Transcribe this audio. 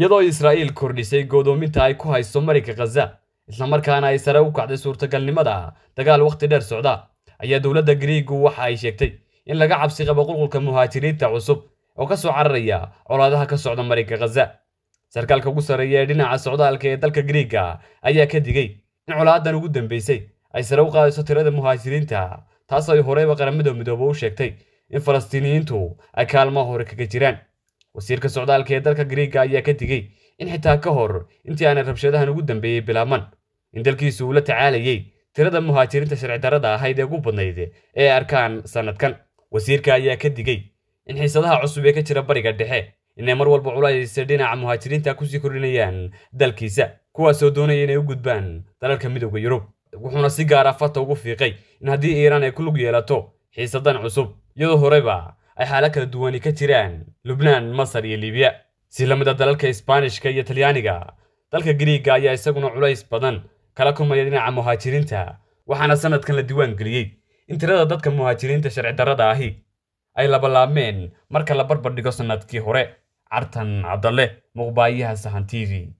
iyadoo israa'iil kordhisay godoominta ay ku hayso marinka khaza islamarkaana ay sare u kacday suurtagalnimada dagaal wakhti dheer socda ayaa dowladda griigu waxa ay sheegtay in laga cabsi qabo qulqulka muhaajiriinta cusub oo ka soo cararaya colaadaha ka socda marinka khaza sarkaalka ugu sarreeya ee dhinaca socdaalka ee dalka griiga ayaa ka digay in colaadan ugu dambaysay ay sare u qaadayso tirada muhaajiriinta taas ay horeyba qaramada midoobe u sheegtay in falastiiniyiintu ay kaalmaha hore kaga jiraan wasiirka socdaalka ee dalka griega ayaa ka digey in xitaa ka hor intii aanay rabshadahan ugu dambeeyey bilaabman in dalkiisu uu la tacaalayey tirada muhaajiriinta sharci sharcidarrada ahayd ee ugu badnayd ee arkaan sannadkan wasiirka ayaa ka digey in xiisadaha cusub ee ka jira bariga dhexe inay mar walba culaysa dhinaca muhaajiriinta kusii kordhinayaan dalkiisa kuwaasoo doonaya inay u gudbaan dalalka midowda yurub wuxuuna si gaara ah fata ugu fiiqay in haddii iiraan ay ku lug yeelato xiisadan cusub iyadoo horeyba ay xaalo kala duwani ka jiraan lubnaan masar iyo libiya si la mid a ah dalalka isbaanishka iyo talyaaniga dalka gariigga ayaa isaguna culays badan kala kulmaya dhinaca muhaajiriinta waxaana sannadkan la diiwaangeliyey in tirada dadka muhaajiriinta sharci darada ahi ay labalaabmeen marka la barbar dhigo sannadkii hore cartan cabdalle muqbaayaha sahan t v